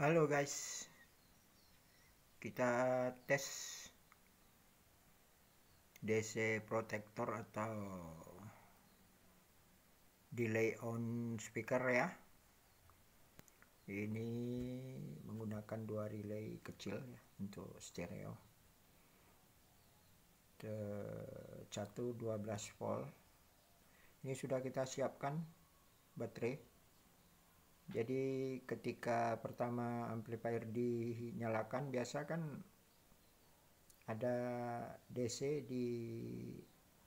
Halo guys, kita tes DC protector atau delay on speaker ya. Ini menggunakan dua relay kecil ya untuk stereo. Satu 12 volt. Ini sudah kita siapkan baterai jadi ketika pertama amplifier dinyalakan biasa kan ada DC di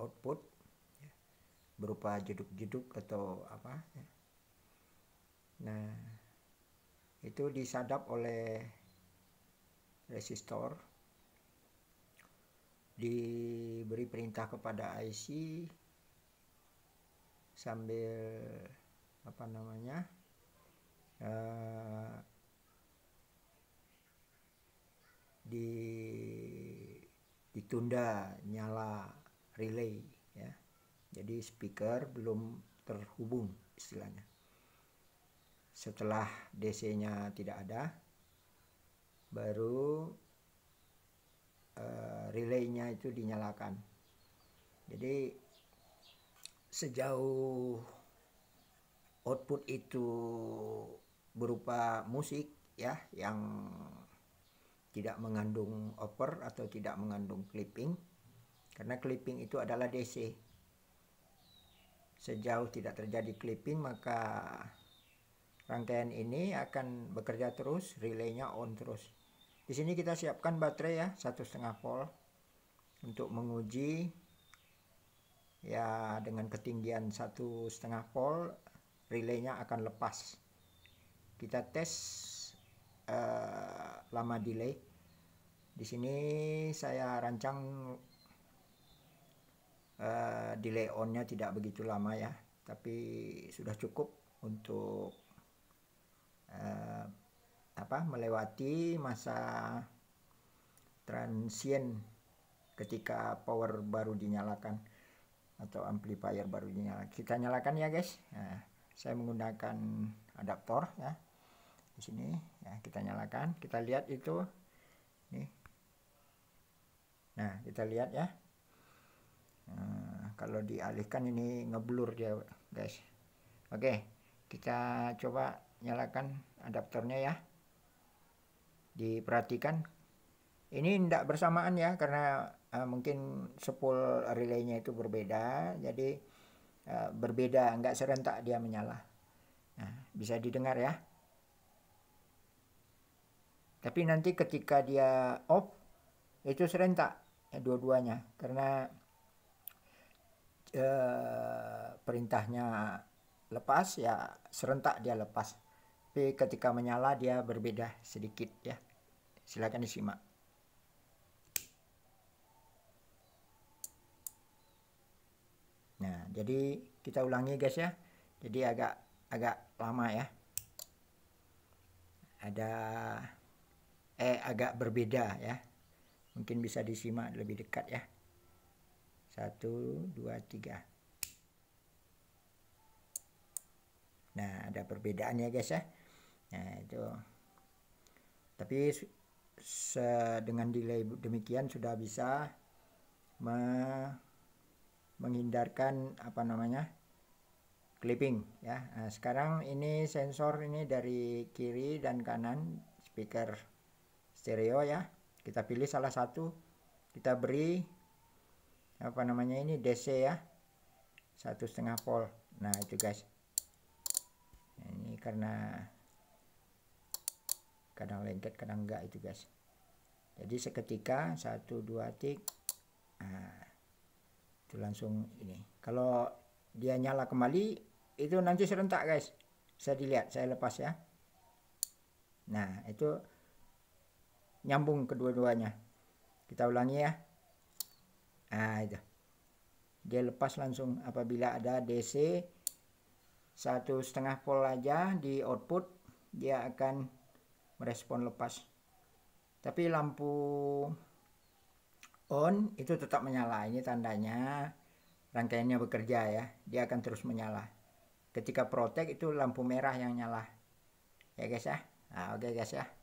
output ya, berupa jeduk-jeduk atau apa ya. nah itu disadap oleh resistor diberi perintah kepada IC sambil apa namanya Eh, di ditunda nyala relay ya. Jadi speaker belum terhubung istilahnya. Setelah DC-nya tidak ada baru uh, eh, nya itu dinyalakan. Jadi sejauh output itu berupa musik ya yang tidak mengandung oper atau tidak mengandung clipping karena clipping itu adalah DC sejauh tidak terjadi clipping maka rangkaian ini akan bekerja terus relaynya on terus di sini kita siapkan baterai ya satu setengah volt untuk menguji ya dengan ketinggian satu setengah volt relaynya akan lepas kita tes uh, lama delay di sini saya rancang uh, delay onnya tidak begitu lama ya tapi sudah cukup untuk uh, apa melewati masa transient ketika power baru dinyalakan atau amplifier baru dinyalakan kita nyalakan ya guys nah, saya menggunakan adaptor ya di sini ya kita nyalakan kita lihat itu nih nah kita lihat ya nah, kalau dialihkan ini ngeblur dia guys oke kita coba nyalakan adaptornya ya diperhatikan ini tidak bersamaan ya karena uh, mungkin sepul relaynya itu berbeda jadi uh, berbeda nggak serentak dia menyala nah bisa didengar ya tapi nanti ketika dia off itu serentak ya, dua-duanya karena e, perintahnya lepas ya serentak dia lepas. Tapi ketika menyala dia berbeda sedikit ya. Silakan disimak. Nah, jadi kita ulangi guys ya. Jadi agak agak lama ya. Ada eh agak berbeda ya. Mungkin bisa disimak lebih dekat ya. Satu, dua, tiga. Nah, ada perbedaannya guys ya. Nah, itu. Tapi dengan delay demikian sudah bisa me menghindarkan apa namanya? clipping ya. Nah, sekarang ini sensor ini dari kiri dan kanan speaker stereo ya kita pilih salah satu kita beri apa namanya ini DC ya satu setengah volt nah itu guys nah, ini karena kadang lengket kadang enggak itu guys jadi seketika satu dua tik nah, itu langsung ini kalau dia nyala kembali itu nanti serentak guys Saya dilihat saya lepas ya nah itu nyambung kedua-duanya kita ulangi ya nah itu dia lepas langsung apabila ada DC satu setengah volt aja di output dia akan merespon lepas tapi lampu on itu tetap menyala ini tandanya rangkaiannya bekerja ya dia akan terus menyala ketika protek itu lampu merah yang nyala ya guys ya nah, oke okay guys ya